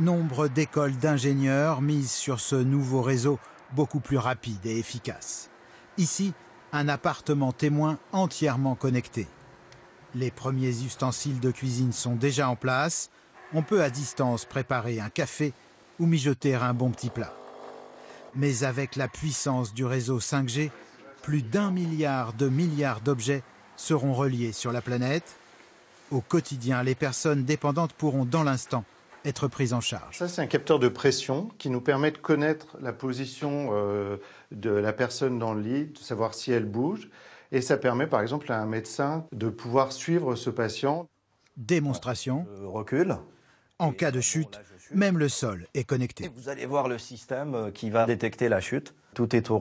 Nombre d'écoles d'ingénieurs mises sur ce nouveau réseau beaucoup plus rapide et efficace. Ici, un appartement témoin entièrement connecté. Les premiers ustensiles de cuisine sont déjà en place. On peut à distance préparer un café ou mijoter un bon petit plat. Mais avec la puissance du réseau 5G, plus d'un milliard de milliards d'objets seront reliés sur la planète. Au quotidien, les personnes dépendantes pourront dans l'instant être prise en charge. Ça, c'est un capteur de pression qui nous permet de connaître la position euh, de la personne dans le lit, de savoir si elle bouge. Et ça permet, par exemple, à un médecin de pouvoir suivre ce patient. Démonstration. Euh, recul. En cas de chute, même le sol est connecté. vous allez voir le système euh, qui va détecter la chute. Tout est au